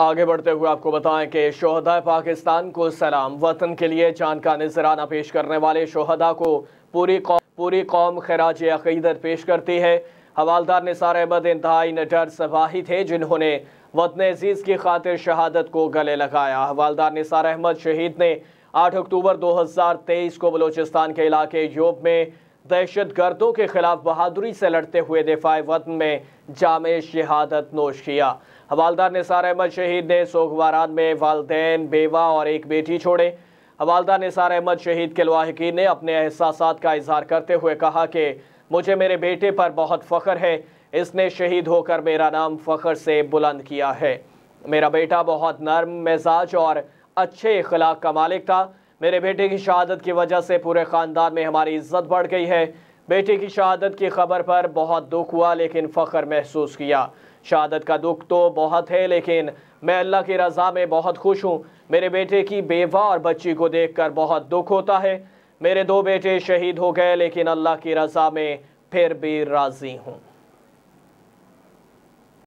आगे बढ़ते हुए आपको बताएं कि शोहदा पाकिस्तान को सलाम वतन के लिए जान का नजराना पेश करने वाले शोहदा को पूरी कौ पूरी कौम खराज अकीदत पेश करती है हवालदार निसार अहमद इंतहाई नटर सवाही थे जिन्होंने वतन अजीज़ की खातिर शहादत को गले लगाया हवालदार निसार अहमद शहीद ने 8 अक्टूबर 2023 को बलूचिस्तान के इलाके योब में दहशत गर्दों के खिलाफ बहादुरी से लड़ते हुए दिफाए वतन में जाम शहादत नोश किया हवालदार निसार अहमद शहीद ने सोगवारान में वालदे बेवा और एक बेटी छोड़े हवालदार निसार अहमद शहीद के लवाहकिन ने अपने एहसास का इजहार करते हुए कहा कि मुझे मेरे बेटे पर बहुत फ़ख्र है इसने शहीद होकर मेरा नाम फ़ख्र से बुलंद किया है मेरा बेटा बहुत नर्म मिजाज और अच्छे अखलाक का मालिक था मेरे बेटे की शहादत की वजह से पूरे ख़ानदान में हमारी इज्जत बढ़ गई है बेटे की शहादत की खबर पर बहुत दुख हुआ लेकिन फ़ख्र महसूस किया शहादत का दुख तो बहुत है लेकिन मैं अल्लाह की रज़ा में बहुत खुश हूँ मेरे बेटे की बेवा और बच्ची को देख कर बहुत दुख होता है मेरे दो बेटे शहीद हो गए लेकिन अल्लाह की रज़ा में फिर भी राज़ी हूँ